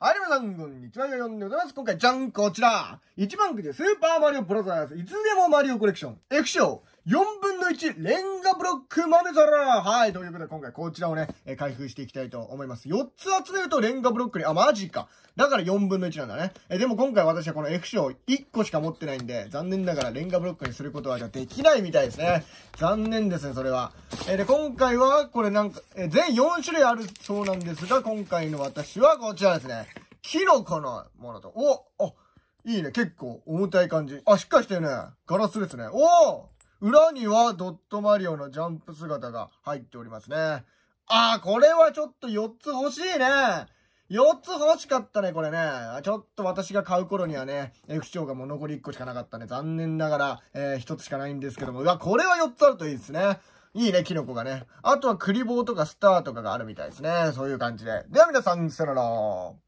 はい、皆さん、こんにちは。よんでございます。今回、じゃん、こちら。一番くじ、スーパーマリオブラザーズ、いつでもマリオコレクション、ショー。4分の1、レンガブロック豆皿はい、ということで今回こちらをね、え開封していきたいと思います。4つ集めるとレンガブロックに、あ、マジか。だから4分の1なんだね。えでも今回私はこの F 賞1個しか持ってないんで、残念ながらレンガブロックにすることはじゃできないみたいですね。残念ですね、それは。えで、今回はこれなんか、え全4種類あるそうなんですが、今回の私はこちらですね。キノコのものと、お、お、いいね、結構重たい感じ。あ、しっかりしてるね。ガラスですね。おお裏にはドットマリオのジャンプ姿が入っておりますね。ああ、これはちょっと4つ欲しいね。4つ欲しかったね、これね。ちょっと私が買う頃にはね、F 賞長がもう残り1個しかなかったね。残念ながら、えー、1つしかないんですけども。うわ、これは4つあるといいですね。いいね、キノコがね。あとは栗棒とかスターとかがあるみたいですね。そういう感じで。では皆さん、さよなら。